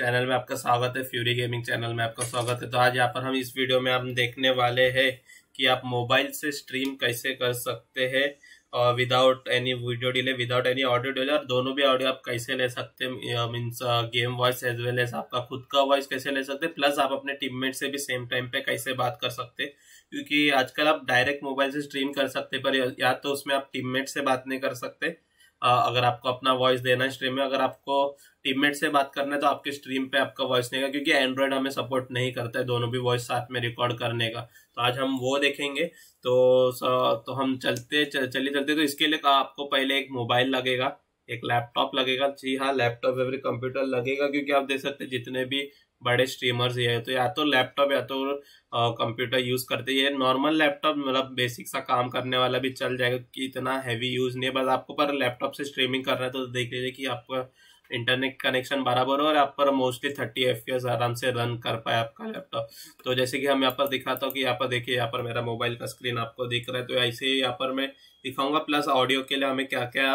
channel में आपका स्वागत है फ्यूरी गेमिंग चैनल में आपका स्वागत है तो आज यहाँ पर हम इस वीडियो में हम देखने वाले हैं कि आप मोबाइल से स्ट्रीम कैसे कर सकते हैं और without any video delay without any audio delay और दोनों भी ऑडियो आप कैसे ले सकते हैं means game voice as well as आपका खुद का वॉइस कैसे ले सकते हैं प्लस आप अपने टीममेट से भी सेम टाइम पे कैसे बात कर सकते हैं क्योंकि आजकल आप डायरेक्ट मोबाइल से स्ट्रीम कर सकते पर या तो उसमें आप टीममेट से बात नहीं कर सकते अगर आपको अपना वॉइस देना है स्ट्रीम में अगर आपको टीममेट से बात करना है तो आपके स्ट्रीम पे आपका वॉइस नहीं क्योंकि एंड्रॉयड हमें सपोर्ट नहीं करता है दोनों भी वॉइस साथ में रिकॉर्ड करने का तो आज हम वो देखेंगे तो तो हम चलते चलिए चलते तो इसके लिए आपको पहले एक मोबाइल लगेगा एक लैपटॉप लगेगा जी हाँ लैपटॉप एवरी कंप्यूटर लगेगा क्योंकि आप देख सकते हैं जितने भी बड़े स्ट्रीमर्स ये है तो या तो लैपटॉप या तो कंप्यूटर यूज़ करते हैं नॉर्मल लैपटॉप मतलब बेसिक सा काम करने वाला भी चल जाएगा कि इतना हैवी यूज़ नहीं है बस आपको पर लैपटॉप से स्ट्रीमिंग कर रहे है तो देख लीजिए कि आपका इंटरनेट कनेक्शन बराबर हो और आप पर मोस्टली थर्टी एफ आराम से रन कर पाए आपका लैपटॉप तो जैसे कि हम यहाँ पर दिखाता हूँ कि यहाँ पर देखिए यहाँ पर मेरा मोबाइल का स्क्रीन आपको दिख रहा है तो ऐसे ही यहाँ पर मैं दिखाऊंगा प्लस ऑडियो के लिए हमें क्या क्या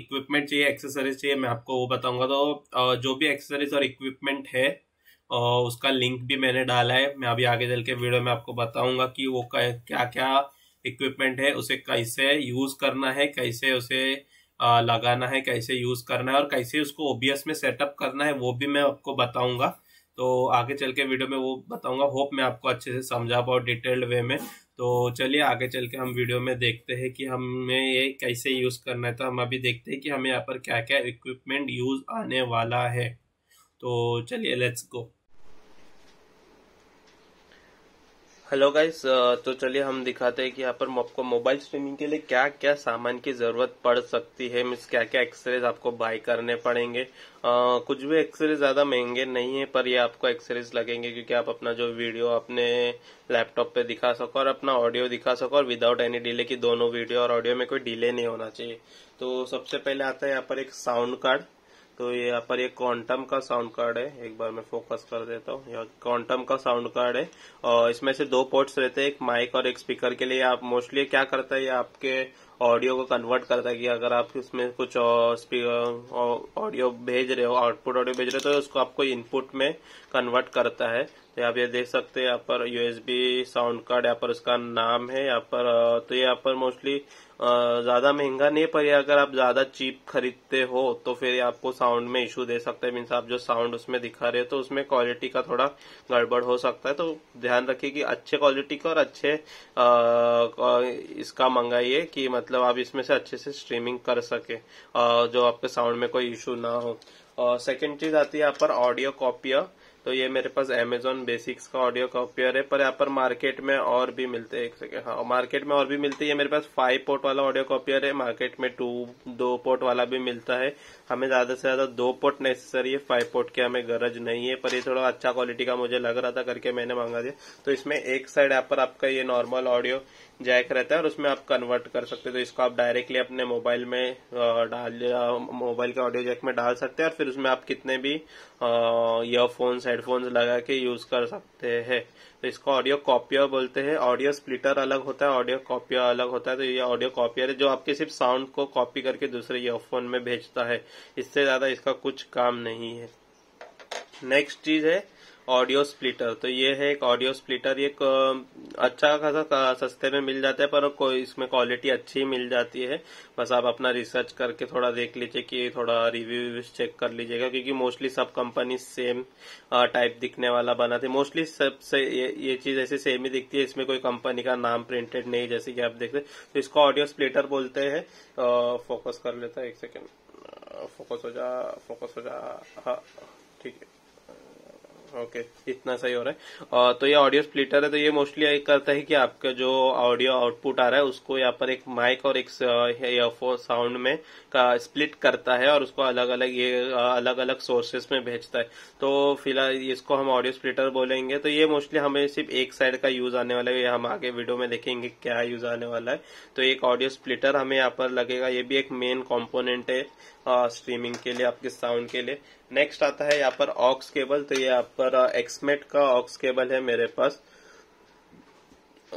इक्विपमेंट चाहिए एक्सेसरीज चाहिए मैं आपको वो बताऊंगा तो जो भी एक्सेसरीज और इक्विपमेंट है और उसका लिंक भी मैंने डाला है मैं अभी आगे चल के वीडियो में आपको बताऊंगा कि वो क्या क्या इक्विपमेंट है उसे कैसे यूज करना है कैसे उसे लगाना है कैसे यूज करना है और कैसे उसको ओबीएस में सेटअप करना है वो भी मैं आपको बताऊंगा तो आगे चल के वीडियो में वो बताऊंगा होप मैं आपको अच्छे से समझा पाऊँ डिटेल्ड वे में तो चलिए आगे चल के हम वीडियो में देखते हैं कि हमें ये कैसे यूज़ करना है तो हम अभी देखते हैं कि हमें यहाँ पर क्या क्या इक्विपमेंट यूज़ आने वाला है तो चलिए लेट्स गो हेलो गाइस तो चलिए हम दिखाते हैं कि यहाँ पर आपको मोबाइल स्ट्रीमिंग के लिए क्या क्या सामान की जरूरत पड़ सकती है मीन्स क्या क्या एक्सरेज आपको बाय करने पड़ेंगे आ, कुछ भी एक्सरे ज्यादा महंगे नहीं है पर ये आपको एक्सरेज लगेंगे क्योंकि आप अपना जो वीडियो अपने लैपटॉप पे दिखा सको और अपना ऑडियो दिखा सको और विदाउट एनी डिले की दोनों वीडियो और ऑडियो में कोई डिले नहीं होना चाहिए तो सबसे पहले आता है यहाँ पर एक साउंड कार्ड तो यहाँ पर एक क्वांटम का साउंड कार्ड है एक बार मैं फोकस कर देता हूँ यह क्वांटम का साउंड कार्ड है और इसमें से दो पोर्ट्स रहते हैं एक माइक और एक स्पीकर के लिए आप मोस्टली क्या करता है ये आपके ऑडियो को कन्वर्ट करता है कि अगर आप इसमें कुछ ऑडियो भेज रहे हो आउटपुट ऑडियो भेज रहे हो तो उसको आपको इनपुट में कन्वर्ट करता है तो आप ये देख सकते हैं यहाँ पर यूएसबी साउंड कार्ड यहाँ पर उसका नाम है यहाँ पर तो यहाँ पर मोस्टली ज़्यादा महंगा नहीं पर अगर आप ज़्यादा चीप खरीदते हो तो फिर आपको साउंड में इश्यू दे सकते हैं मीन्स आप जो साउंड उसमें दिखा रहे हो तो उसमें क्वालिटी का थोड़ा गड़बड़ हो सकता है तो ध्यान रखिए कि अच्छे क्वालिटी का और अच्छे आ, इसका मंगाइए कि मतलब आप इसमें से अच्छे से स्ट्रीमिंग कर सके आ, जो आपके साउंड में कोई इश्यू ना हो सेकेंड चीज़ आती है यहाँ पर ऑडियो कॉपियर तो ये मेरे पास Amazon बेसिक्स का ऑडियो कॉपियर है पर यहाँ पर मार्केट में और भी मिलते हैं एक सेकेंड हाँ मार्केट में और भी मिलते हैं मेरे पास फाइव पोर्ट वाला ऑडियो कॉपियर है मार्केट में टू दो पोर्ट वाला भी मिलता है हमें ज्यादा से ज्यादा दो पोर्ट नेसेसरी है फाइव पोर्ट की हमें गरज नहीं है पर ये थोड़ा अच्छा क्वालिटी का मुझे लग रहा था करके मैंने मांगा दिया तो इसमें एक साइड यहाँ पर आपका ये नॉर्मल ऑडियो जैक रहता है और उसमें आप कन्वर्ट कर सकते हो तो इसको आप डायरेक्टली अपने मोबाइल में डाल मोबाइल के ऑडियो जैक में डाल सकते हैं और फिर उसमें आप कितने भी ईयरफोन्स हेडफोन्स लगा के यूज कर सकते हैं तो इसको ऑडियो कॉपियर बोलते हैं ऑडियो स्प्लिटर अलग होता है ऑडियो कॉपियर अलग होता है तो ये ऑडियो कॉपियर है जो आपके सिर्फ साउंड को कॉपी करके दूसरे ईयरफोन में भेजता है इससे ज्यादा इसका कुछ काम नहीं है नेक्स्ट चीज है ऑडियो स्प्लिटर तो ये है एक ऑडियो स्प्लिटर ये अच्छा खासा सस्ते में मिल जाता है पर कोई इसमें क्वालिटी अच्छी मिल जाती है बस आप अपना रिसर्च करके थोड़ा देख लीजिए कि थोड़ा रिव्यू चेक कर लीजिएगा क्योंकि मोस्टली सब कंपनी सेम टाइप दिखने वाला बनाते मोस्टली सबसे ये, ये चीज ऐसे सेम ही दिखती है इसमें कोई कंपनी का नाम प्रिंटेड नहीं जैसे कि आप देखते तो इसको ऑडियो स्प्लिटर बोलते हैं फोकस कर लेता है एक सेकेंड फोकस हो जा फोकस हो जा हाँ ठीक है ओके इतना सही हो रहा है और तो ये ऑडियो स्प्लिटर है तो ये मोस्टली करता है कि आपका जो ऑडियो आउटपुट आ रहा है उसको यहाँ पर एक माइक और एक साउंड में का स्प्लिट करता है और उसको अलग अलग ये अलग अलग सोर्सेस में भेजता है तो फिलहाल इसको हम ऑडियो स्प्लिटर बोलेंगे तो ये मोस्टली हमें सिर्फ एक साइड का यूज आने वाला है हम आगे वीडियो में देखेंगे क्या यूज आने वाला है तो एक ऑडियो स्प्लिटर हमें यहाँ पर लगेगा ये भी एक मेन कॉम्पोनेंट है स्ट्रीमिंग के लिए आपके साउंड के लिए नेक्स्ट आता है यहाँ पर ऑक्स केबल तो ये आप पर एक्समेट का ऑक्स केबल है मेरे पास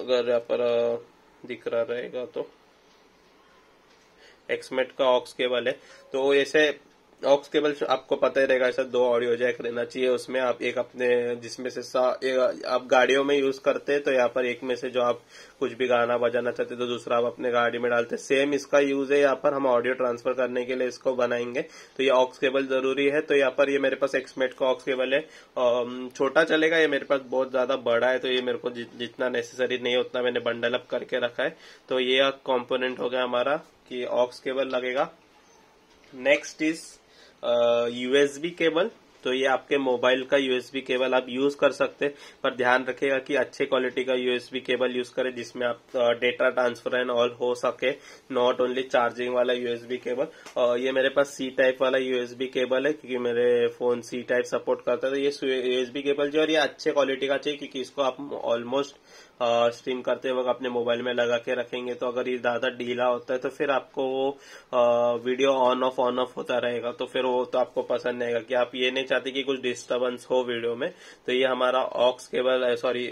अगर यहाँ पर दिख रहा रहेगा तो एक्समेट का ऑक्स केबल है तो ऐसे ऑक्स केबल आपको पता ही रहेगा ऐसा दो ऑडियो जैक रहना चाहिए उसमें आप एक अपने जिसमें से आप गाड़ियों में यूज करते तो यहाँ पर एक में से जो आप कुछ भी गाना बजाना चाहते तो दूसरा आप अपने गाड़ी में डालते सेम इसका यूज है यहाँ पर हम ऑडियो ट्रांसफर करने के लिए इसको बनाएंगे तो ये ऑक्स केबल जरूरी है तो यहाँ पर ये मेरे पास एक्समेट का ऑक्स केबल है छोटा चलेगा ये मेरे पास बहुत ज्यादा बड़ा है तो ये मेरे को जितना नेसेसरी नहीं उतना मैंने बंडल अप करके रखा है तो ये कॉम्पोनेंट हो गया हमारा कि ऑक्स केबल लगेगा नेक्स्ट इज यूएसबी केबल तो ये आपके मोबाइल का यूएसबी केबल आप यूज कर सकते हैं पर ध्यान रखिएगा कि अच्छे क्वालिटी का यूएसबी केबल यूज करें जिसमें आप डेटा ट्रांसफर एंड ऑल हो सके नॉट ओनली चार्जिंग वाला यूएसबी केबल और ये मेरे पास सी टाइप वाला यूएसबी केबल है क्योंकि मेरे फोन सी टाइप सपोर्ट करता है तो ये यूएसबी केबल जो है ये अच्छे क्वालिटी का चाहिए क्योंकि इसको आप ऑलमोस्ट स्ट्रीम करते वक्त अपने मोबाइल में लगा के रखेंगे तो अगर ये ज़्यादा ढीला होता है तो फिर आपको वो video on off on off होता रहेगा तो फिर वो तो आपको पसंद नहीं आएगा कि आप ये नहीं चाहते कि कुछ डिस्टर्बेंस हो वीडियो में तो ये हमारा aux cable sorry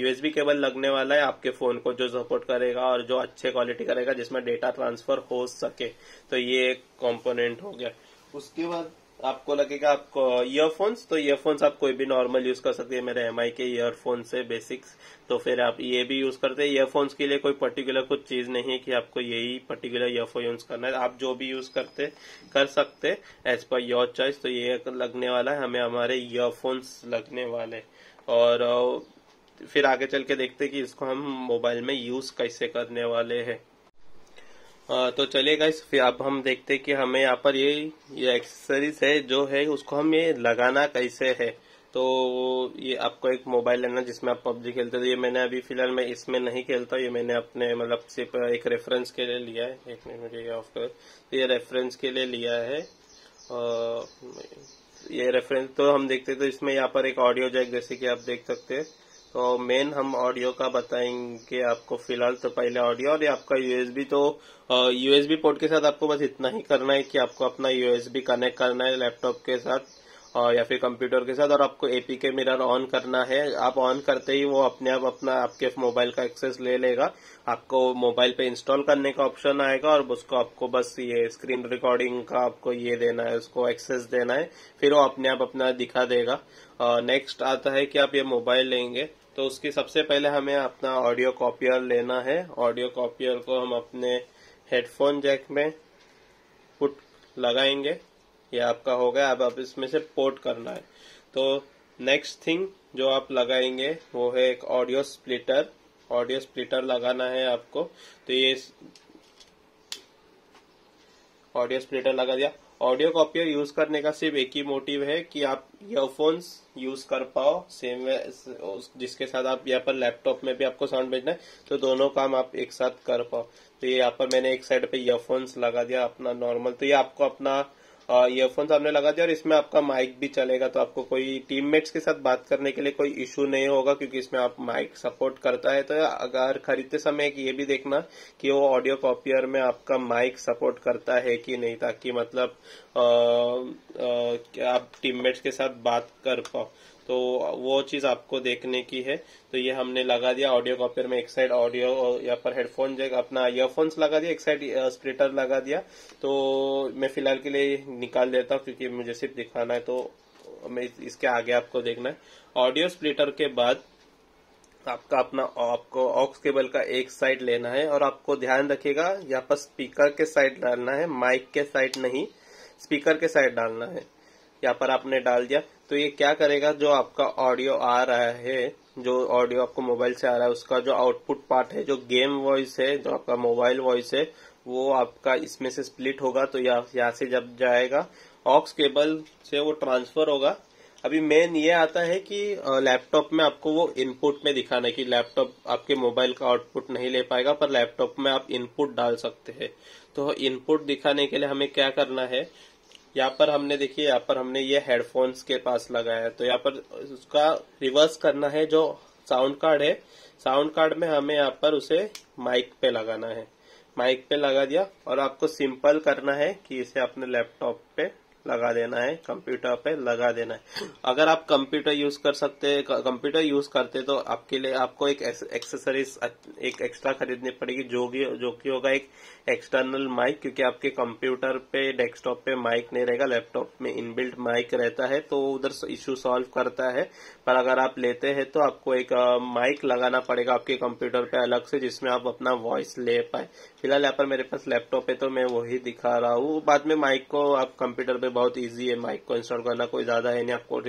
USB cable लगने वाला है आपके फोन को जो सपोर्ट करेगा और जो अच्छे क्वालिटी करेगा जिसमें डेटा ट्रांसफर हो सके तो ये एक कॉम्पोनेंट हो गया उसके बाद आपको लगेगा आपको ईयरफोन्स तो ईयरफोन्स आप कोई भी नॉर्मल यूज कर सकते हैं मेरे एम के ईयरफोन्स से बेसिक्स तो फिर आप ये भी यूज करते हैं ईयरफोन्स के लिए कोई पर्टिकुलर कुछ चीज नहीं है कि आपको यही पर्टिकुलर ईयरफोन यूज करना है आप जो भी यूज करते कर सकते एज पर योर चॉइस तो ये लगने वाला है हमें हमारे ईयरफोन्स लगने वाले और फिर आगे चल के देखते कि इसको हम मोबाइल में यूज कैसे करने वाले हैं तो चलिए गाइस फिर अब हम देखते हैं कि हमें यहाँ पर ये ये एक्सेसरीज है जो है उसको हम ये लगाना कैसे है तो ये आपको एक मोबाइल लेना जिसमें आप पबजी खेलते हो ये मैंने अभी फिलहाल मैं इसमें नहीं खेलता ये मैंने अपने मतलब सिर्फ एक रेफरेंस के लिए लिया है एक मिनट मुझे ऑफ कर तो ये रेफरेंस के लिए लिया है और ये रेफरेंस तो हम देखते तो इसमें यहाँ पर एक ऑडियो जैक जैसे कि आप देख सकते हैं तो मेन हम ऑडियो का बताएंगे आपको फिलहाल तो पहले ऑडियो और आपका यूएसबी तो यूएसबी पोर्ट के साथ आपको बस इतना ही करना है कि आपको अपना यूएसबी कनेक्ट करना है लैपटॉप के साथ और या फिर कंप्यूटर के साथ और आपको एपी के मिरर ऑन करना है आप ऑन करते ही वो अपने आप अपना आपके मोबाइल का एक्सेस ले लेगा आपको मोबाइल पे इंस्टॉल करने का ऑप्शन आएगा और उसको आपको बस ये स्क्रीन रिकॉर्डिंग का आपको ये देना है उसको एक्सेस देना है फिर वो अपने आप अपना दिखा देगा नेक्स्ट आता है कि आप ये मोबाइल लेंगे तो उसकी सबसे पहले हमें अपना ऑडियो कॉपियर लेना है ऑडियो कॉपियर को हम अपने हेडफोन जैक में पुट लगाएंगे ये आपका हो गया अब आप इसमें से पोर्ट करना है तो नेक्स्ट थिंग जो आप लगाएंगे वो है एक ऑडियो स्प्लिटर ऑडियो स्प्लिटर लगाना है आपको तो ये ऑडियो स्प्लिटर लगा दिया ऑडियो कॉपियर यूज करने का सिर्फ एक ही मोटिव है कि आप ईयरफोन्स यूज कर पाओ सेम जिसके साथ आप यहाँ पर लैपटॉप में भी आपको साउंड भेजना है तो दोनों काम आप एक साथ कर पाओ तो ये यहाँ पर मैंने एक साइड पे ईयरफोन्स लगा दिया अपना नॉर्मल तो ये आपको अपना ईयरफोन आपने लगा दिया और इसमें आपका माइक भी चलेगा तो आपको कोई टीममेट्स के साथ बात करने के लिए कोई इश्यू नहीं होगा क्योंकि इसमें आप माइक सपोर्ट करता है तो अगर खरीदते समय ये भी देखना कि वो ऑडियो कॉपियर में आपका माइक सपोर्ट करता है कि नहीं ताकि मतलब आ, आ, आप टीममेट्स के साथ बात कर पाओ तो वो चीज आपको देखने की है तो ये हमने लगा दिया ऑडियो कॉपियर में एक साइड ऑडियो यहाँ पर हेडफोन जैक अपना ईयरफोन्स लगा दिया एक साइड स्प्रिटर लगा दिया तो मैं फिलहाल के लिए निकाल देता हूँ क्योंकि मुझे सिर्फ दिखाना है तो मैं इसके आगे आपको देखना है ऑडियो स्प्लिटर के बाद आपका अपना आपको ऑक्स केबल का एक साइड लेना है और आपको ध्यान रखिएगा यहाँ पर स्पीकर के साइड डालना है माइक के साइड नहीं स्पीकर के साइड डालना है यहाँ पर आपने डाल दिया तो ये क्या करेगा जो आपका ऑडियो आ रहा है जो ऑडियो आपको मोबाइल से आ रहा है उसका जो आउटपुट पार्ट है जो गेम वॉइस है जो आपका मोबाइल वॉइस है वो आपका इसमें से स्प्लिट होगा तो यहाँ से जब जाएगा ऑक्स केबल से वो ट्रांसफर होगा अभी मेन ये आता है कि लैपटॉप में आपको वो इनपुट में दिखाना है कि लैपटॉप आपके मोबाइल का आउटपुट नहीं ले पाएगा पर लैपटॉप में आप इनपुट डाल सकते हैं तो इनपुट दिखाने के लिए हमें क्या करना है यहाँ पर हमने देखिए यहाँ पर हमने ये हेडफोन्स के पास लगाया है तो यहाँ पर उसका रिवर्स करना है जो साउंड कार्ड है साउंड कार्ड में हमें यहाँ पर उसे माइक पे लगाना है माइक पे लगा दिया और आपको सिंपल करना है कि इसे अपने लैपटॉप पे लगा देना है कंप्यूटर पे लगा देना है अगर आप कंप्यूटर यूज कर सकते कंप्यूटर यूज करते तो आपके लिए आपको एक एक्सेसरीज एक एक्स्ट्रा खरीदनी पड़ेगी जो की जो कि होगा एक एक्सटर्नल माइक क्योंकि आपके कंप्यूटर पे डेस्कटॉप पे माइक नहीं रहेगा लैपटॉप में इनबिल्ट माइक रहता है तो उधर इश्यू सॉल्व करता है पर अगर आप लेते हैं तो आपको एक माइक लगाना पड़ेगा आपके कंप्यूटर पे अलग से जिसमें आप अपना वॉइस ले पाए फिलहाल यहाँ पर मेरे पास लैपटॉप है तो मैं वही दिखा रहा हूँ बाद में माइक को आप कंप्यूटर पे बहुत ईजी है माइक को इंस्टॉल करना कोई ज्यादा है नहीं आपको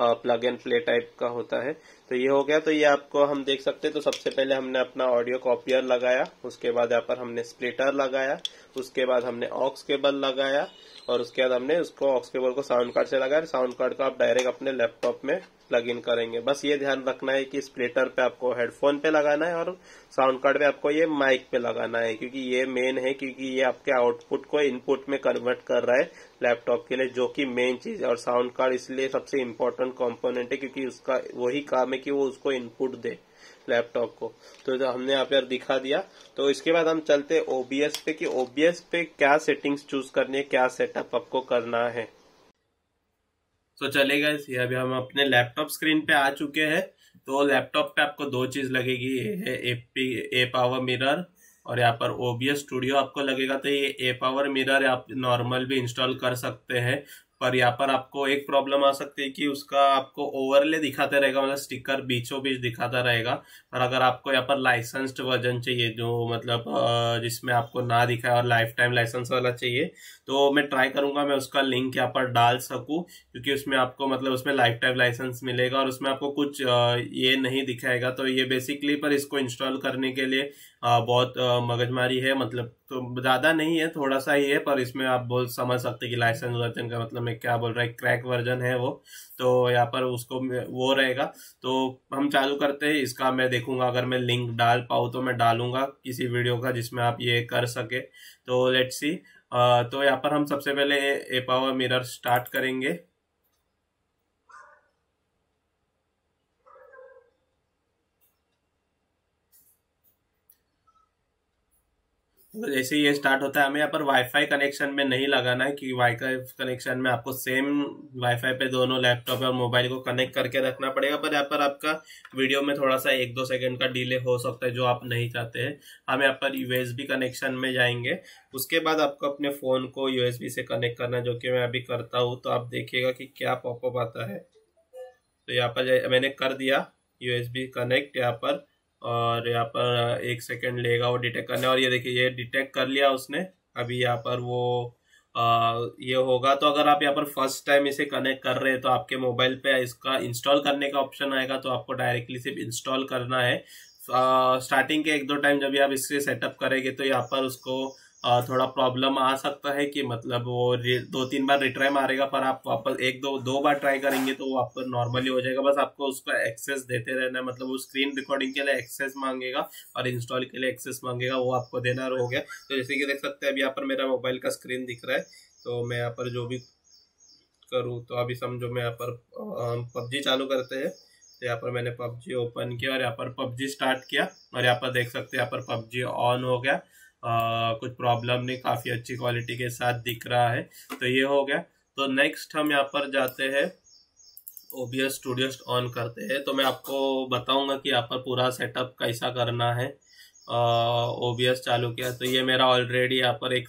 प्लग एंड प्ले टाइप का होता है तो ये हो गया तो ये आपको हम देख सकते हैं तो सबसे पहले हमने अपना ऑडियो कॉपियर लगाया उसके बाद यहाँ पर हमने स्प्लिटर लगाया उसके बाद हमने ऑक्स केबल लगाया और उसके बाद हमने उसको ऑक्स केबल को साउंड कार्ड से लगाया साउंड कार्ड को आप डायरेक्ट अपने लैपटॉप में प्लग इन करेंगे बस ये ध्यान रखना है कि स्प्लिटर पे आपको हेडफोन पे लगाना है और साउंड कार्ड पे आपको ये माइक पे लगाना है क्योंकि ये मेन है क्योंकि ये आपके आउटपुट को इनपुट में कन्वर्ट कर रहा है लैपटॉप के लिए जो कि मेन चीज है और साउंड कार्ड इसलिए सबसे इम्पोर्टेंट डिफरेंट कॉम्पोनेंट है क्योंकि उसका वही काम है कि वो उसको इनपुट दे लैपटॉप को तो, हमने यहाँ पे दिखा दिया तो इसके बाद हम चलते ओबीएस पे कि ओबीएस पे क्या सेटिंग्स चूज करनी है क्या सेटअप आपको करना है तो चलेगा इस अभी हम अपने लैपटॉप स्क्रीन पे आ चुके हैं तो लैपटॉप पे आपको दो चीज लगेगी ये है एपी ए पावर मिरर और यहाँ पर ओबीएस स्टूडियो आपको लगेगा तो ये ए पावर मिरर आप नॉर्मल भी इंस्टॉल कर सकते हैं पर यहाँ पर आपको एक प्रॉब्लम आ सकती है कि उसका आपको ओवरले दिखाते रहेगा मतलब स्टिकर बीचों बीच दिखाता रहेगा और अगर आपको यहाँ पर लाइसेंस्ड वर्जन चाहिए जो मतलब जिसमें आपको ना दिखाए और लाइफ टाइम लाइसेंस वाला चाहिए तो मैं ट्राई करूंगा मैं उसका लिंक यहाँ पर डाल सकूँ क्योंकि उसमें आपको मतलब उसमें लाइफ टाइम लाइसेंस मिलेगा और उसमें आपको कुछ ये नहीं दिखाएगा तो ये बेसिकली पर इसको इंस्टॉल करने के लिए बहुत मगजमारी है मतलब तो ज्यादा नहीं है थोड़ा सा ही है पर इसमें आप बोल समझ सकते कि लाइसेंस वर्जन का मतलब मैं क्या बोल रहा है क्रैक वर्जन है वो तो यहाँ पर उसको वो रहेगा तो हम चालू करते हैं इसका मैं देखूंगा अगर मैं लिंक डाल पाऊँ तो मैं डालूंगा किसी वीडियो का जिसमें आप ये कर सके तो लेट्स सी तो यहाँ पर हम सबसे पहले ए पावर मिरर स्टार्ट करेंगे जैसे मतलब ये स्टार्ट होता है हमें यहाँ पर वाईफाई कनेक्शन में नहीं लगाना है कि वाईफाई कनेक्शन में आपको सेम वाईफाई पे दोनों लैपटॉप और मोबाइल को कनेक्ट करके रखना पड़ेगा पर यहाँ पर आपका वीडियो में थोड़ा सा एक दो सेकंड का डिले हो सकता है जो आप नहीं चाहते हैं हम यहाँ पर यूएसबी कनेक्शन में जाएंगे उसके बाद आपको अपने फ़ोन को यूएसबी से कनेक्ट करना जो कि मैं अभी करता हूँ तो आप देखिएगा कि क्या पॉपअप आता है तो यहाँ पर मैंने कर दिया यूएसबी कनेक्ट यहाँ पर और यहाँ पर एक सेकेंड लेगा वो डिटेक्ट करने और ये देखिए ये डिटेक्ट कर लिया उसने अभी यहाँ पर वो आ, ये होगा तो अगर आप यहाँ पर फर्स्ट टाइम इसे कनेक्ट कर रहे हैं तो आपके मोबाइल पे इसका इंस्टॉल करने का ऑप्शन आएगा तो आपको डायरेक्टली सिर्फ इंस्टॉल करना है स्टार्टिंग के एक दो टाइम जब आप इसे सेटअप करेंगे तो यहाँ पर उसको थोड़ा प्रॉब्लम आ सकता है कि मतलब वो दो तीन बार रिट्राई मारेगा पर आप वापस एक दो दो बार ट्राई करेंगे तो वो आपको नॉर्मली हो जाएगा बस आपको उसका एक्सेस देते रहना है मतलब वो स्क्रीन रिकॉर्डिंग के लिए एक्सेस मांगेगा और इंस्टॉल के लिए एक्सेस मांगेगा वो आपको देना हो गया तो जैसे कि देख सकते हैं अभी यहाँ पर मेरा मोबाइल का स्क्रीन दिख रहा है तो मैं यहाँ पर जो भी करूँ तो अभी समझो मैं यहाँ पर पबजी चालू करते हैं तो यहाँ पर मैंने पबजी ओपन किया और यहाँ पर पबजी स्टार्ट किया और यहाँ पर देख सकते हैं यहाँ पर पबजी ऑन हो गया आ, कुछ प्रॉब्लम नहीं काफ़ी अच्छी क्वालिटी के साथ दिख रहा है तो ये हो गया तो नेक्स्ट हम यहाँ पर जाते हैं O B S studio on करते हैं तो मैं आपको बताऊंगा कि यहाँ पर पूरा सेटअप कैसा करना है ओ बी एस चालू किया तो ये मेरा ऑलरेडी यहाँ पर एक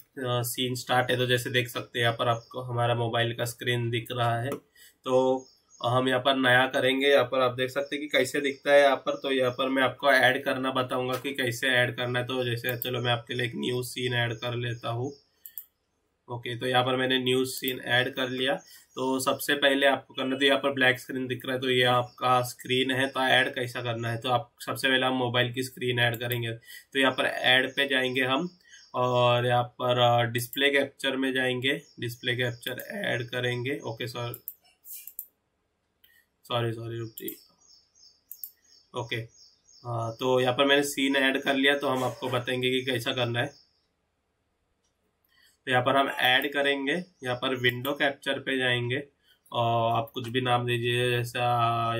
सीन स्टार्ट है तो जैसे देख सकते हैं यहाँ पर आपको हमारा मोबाइल का स्क्रीन दिख रहा है तो हम यहाँ पर नया करेंगे यहाँ पर आप देख सकते हैं कि कैसे दिखता है यहाँ पर तो यहाँ पर मैं आपको ऐड करना बताऊंगा कि कैसे ऐड करना है तो जैसे चलो मैं आपके लिए एक न्यू सीन ऐड कर लेता हूँ ओके तो यहाँ पर मैंने न्यू सीन ऐड कर लिया तो सबसे पहले आपको करना तो यहाँ पर ब्लैक स्क्रीन दिख रहा है तो ये आपका स्क्रीन है तो ऐड कैसा करना है तो आप सबसे पहले हम मोबाइल की स्क्रीन ऐड करेंगे तो यहाँ पर ऐड पे जाएंगे हम और यहाँ पर डिस्प्ले कैप्चर में जाएंगे डिस्प्ले कैप्चर ऐड करेंगे ओके सर सॉरी सॉरी रुक जी ओके तो यहाँ पर मैंने सीन ऐड कर लिया तो हम आपको बताएंगे कि कैसा करना है तो यहाँ पर हम ऐड करेंगे यहाँ पर विंडो कैप्चर पे जाएंगे और आप कुछ भी नाम दीजिए जैसा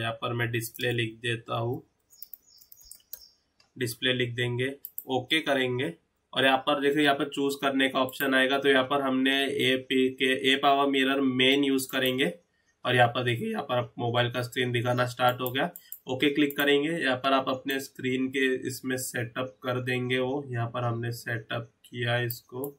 यहाँ पर मैं डिस्प्ले लिख देता हूँ डिस्प्ले लिख देंगे ओके करेंगे और यहाँ पर देखिए यहाँ पर चूज करने का ऑप्शन आएगा तो यहाँ पर हमने A P K A power mirror मेन यूज करेंगे और यहाँ पर देखिए यहाँ पर आप मोबाइल का स्क्रीन दिखाना स्टार्ट हो गया ओके क्लिक करेंगे यहाँ पर आप अपने स्क्रीन के इसमें सेटअप कर देंगे वो यहाँ पर हमने सेटअप किया इसको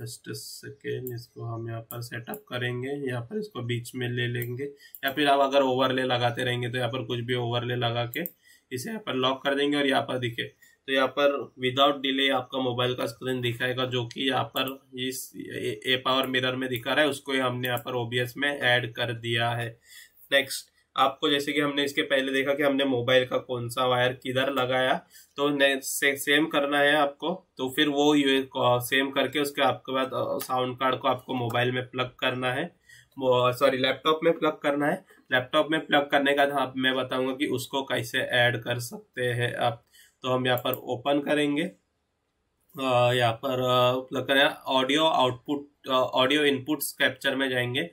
जस्ट सेकेंड इसको हम यहाँ पर सेटअप करेंगे यहाँ पर इसको बीच में ले लेंगे या फिर आप अगर ओवरले लगाते रहेंगे तो यहाँ पर कुछ भी ओवरले लगा के इसे यहाँ पर लॉक कर देंगे और यहाँ पर दिखे तो यहाँ पर विदाउट डिले आपका मोबाइल का स्क्रीन दिखाएगा जो कि यहाँ पर इस ए पावर मिरर में दिखा रहा है उसको हमने यहाँ पर ओबीएस में ऐड कर दिया है नेक्स्ट आपको जैसे कि हमने इसके पहले देखा कि हमने मोबाइल का कौन सा वायर किधर लगाया तो से, सेम करना है आपको तो फिर वो यू सेम करके उसके आपके बाद साउंड कार्ड को आपको मोबाइल में प्लग करना है सॉरी लैपटॉप में प्लग करना है लैपटॉप में प्लग करने का हाँ, मैं बताऊंगा कि उसको कैसे ऐड कर सकते हैं आप तो हम यहाँ पर ओपन करेंगे यहाँ पर audio output audio inputs capture में जाएंगे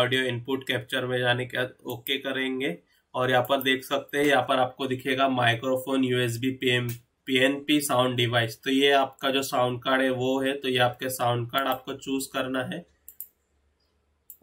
ऑडियो इनपुट कैप्चर में जाने के बाद ओके करेंगे और यहाँ पर देख सकते हैं यहाँ पर आपको दिखेगा microphone USB PM PNP sound device तो ये आपका जो साउंड कार्ड है वो है तो ये आपके साउंड कार्ड आपको चूज करना है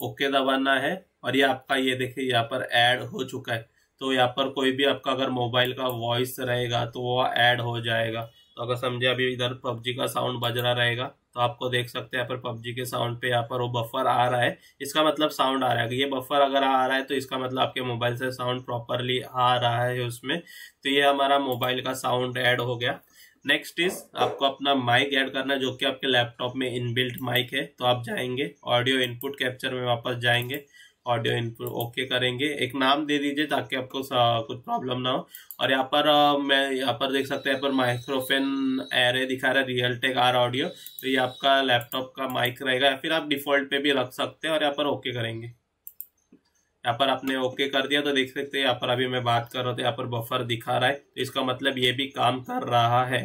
ओके दबाना है और ये आपका ये देखिए यहाँ पर एड हो चुका है तो यहाँ पर कोई भी आपका अगर मोबाइल का वॉइस रहेगा तो वह ऐड हो जाएगा तो अगर समझे अभी इधर पबजी का साउंड बज रहा रहेगा तो आपको देख सकते हैं यहाँ पर पबजी के साउंड पे यहाँ पर वो बफर आ रहा है इसका मतलब साउंड आ रहा है ये बफर अगर आ रहा है तो इसका मतलब आपके मोबाइल से साउंड प्रॉपरली आ रहा है उसमें तो ये हमारा मोबाइल का साउंड ऐड हो गया नेक्स्ट इज आपको अपना माइक ऐड करना है जो कि आपके लैपटॉप में इनबिल्ट माइक है तो आप जाएंगे ऑडियो इनपुट कैप्चर में वापस जाएंगे ऑडियो इनपुट ओके करेंगे एक नाम दे दीजिए ताकि आपको कुछ प्रॉब्लम ना हो और यहाँ पर आ, मैं यहाँ पर देख सकते हैं यहाँ पर माइक्रोफेन एरे दिखा रहा है रियल टेक आर ऑडियो तो ये आपका लैपटॉप का माइक रहेगा या फिर आप डिफॉल्ट पे भी रख सकते हैं और यहाँ पर ओके करेंगे यहाँ पर आपने ओके कर दिया तो देख सकते हैं यहाँ पर अभी मैं बात कर रहा था यहाँ पर बफर दिखा रहा है तो इसका मतलब ये भी काम कर रहा है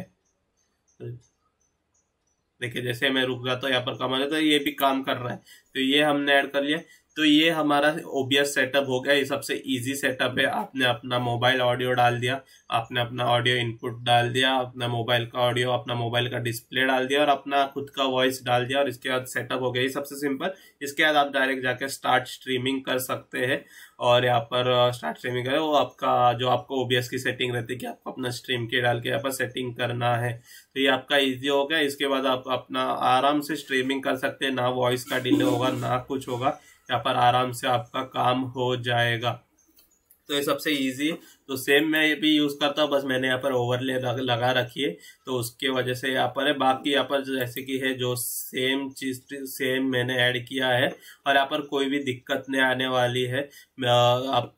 देखिए जैसे मैं रुक गया तो यहाँ पर काम आ जाता था ये भी काम कर रहा है तो ये हमने ऐड कर लिया तो ये हमारा ओबीएस सेटअप हो गया ये सबसे इजी सेटअप है आपने अपना मोबाइल ऑडियो डाल दिया आपने अपना ऑडियो इनपुट डाल दिया अपना मोबाइल का ऑडियो अपना मोबाइल का डिस्प्ले डाल दिया और अपना खुद का वॉइस डाल दिया और इसके बाद सेटअप हो गया ये सबसे सिंपल इसके बाद आप डायरेक्ट जाकर स्टार्ट स्ट्रीमिंग कर सकते हैं और यहाँ पर स्टार्ट स्ट्रीमिंग करें वो आपका जो आपको ओबीएस की सेटिंग रहती है कि आपको अपना स्ट्रीम के डाल के यहाँ पर सेटिंग करना है तो ये आपका ईजी हो गया इसके बाद आप अपना आराम से स्ट्रीमिंग कर सकते हैं ना वॉइस का डिले होगा ना कुछ होगा यहाँ पर आराम से आपका काम हो जाएगा तो ये सबसे इजी तो सेम मैं ये भी यूज़ करता हूँ बस मैंने यहाँ पर ओवरले लगा रखी है तो उसके वजह से यहाँ पर है बाकी यहाँ पर जैसे कि है जो सेम चीज सेम मैंने ऐड किया है और यहाँ पर कोई भी दिक्कत नहीं आने वाली है आप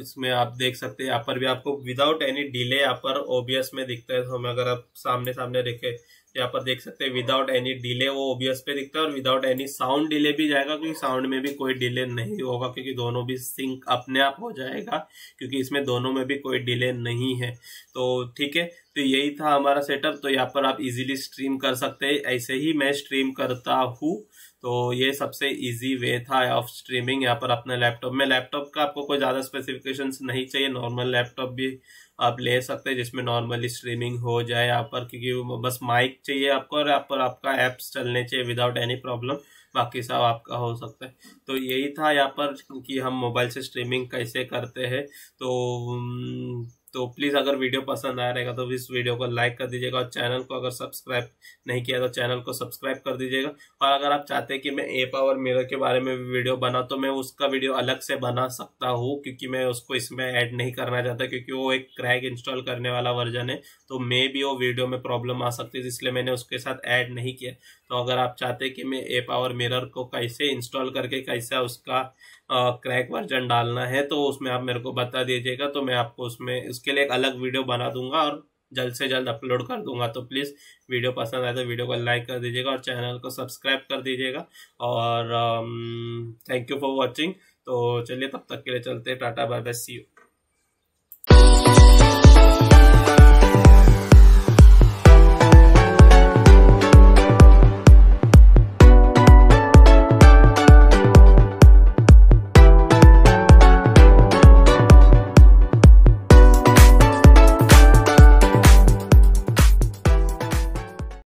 इसमें आप देख सकते हैं यहाँ पर भी आपको विदाउट एनी डिले यहाँ पर ओबीएस में दिखता है हमें अगर आप सामने सामने देखे तो यहाँ पर देख सकते हैं विदाउट एनी डिले वो ओबीएस पे दिखता है और विदाउट एनी साउंड डिले भी जाएगा क्योंकि साउंड में भी कोई डिले नहीं होगा क्योंकि दोनों भी सिंक अपने आप हो जाएगा क्योंकि इसमें दोनों में भी कोई डिले नहीं है तो ठीक है तो यही था हमारा सेटअप तो यहाँ पर आप इजिली स्ट्रीम कर सकते हैं ऐसे ही मैं स्ट्रीम करता हूँ तो ये सबसे इजी वे था ऑफ स्ट्रीमिंग यहाँ पर अपने लैपटॉप में लैपटॉप का आपको कोई ज़्यादा स्पेसिफिकेशंस नहीं चाहिए नॉर्मल लैपटॉप भी आप ले सकते हैं जिसमें नॉर्मली स्ट्रीमिंग हो जाए यहाँ पर क्योंकि बस माइक चाहिए आपको और यहाँ पर आपका ऐप्स चलने चाहिए विदाउट एनी प्रॉब्लम बाकी सब आपका हो सकता है तो यही था यहाँ पर कि हम मोबाइल से स्ट्रीमिंग कैसे करते हैं तो तो प्लीज़ अगर वीडियो पसंद आया रहेगा तो इस वीडियो को लाइक कर दीजिएगा और चैनल को अगर सब्सक्राइब नहीं किया तो चैनल को सब्सक्राइब कर दीजिएगा और अगर आप चाहते हैं कि मैं ए पावर मिरर के बारे में भी वीडियो बना तो मैं उसका वीडियो अलग से बना सकता हूँ क्योंकि मैं उसको इसमें ऐड नहीं करना चाहता क्योंकि वो एक क्रैक इंस्टॉल करने वाला वर्जन है तो मे भी वो वीडियो में प्रॉब्लम आ सकती है इसलिए मैंने उसके साथ ऐड नहीं किया तो अगर आप चाहते कि मैं ए पावर मिरर को कैसे इंस्टॉल करके कैसा उसका क्रैक वर्जन डालना है तो उसमें आप मेरे को बता दीजिएगा तो मैं आपको उसमें उसके लिए एक अलग वीडियो बना दूंगा और जल्द से जल्द अपलोड कर दूंगा तो प्लीज़ वीडियो पसंद आए तो वीडियो को लाइक कर दीजिएगा और चैनल को सब्सक्राइब कर दीजिएगा और थैंक यू फॉर वॉचिंग तो चलिए तब तक के लिए चलते tata bye bye see you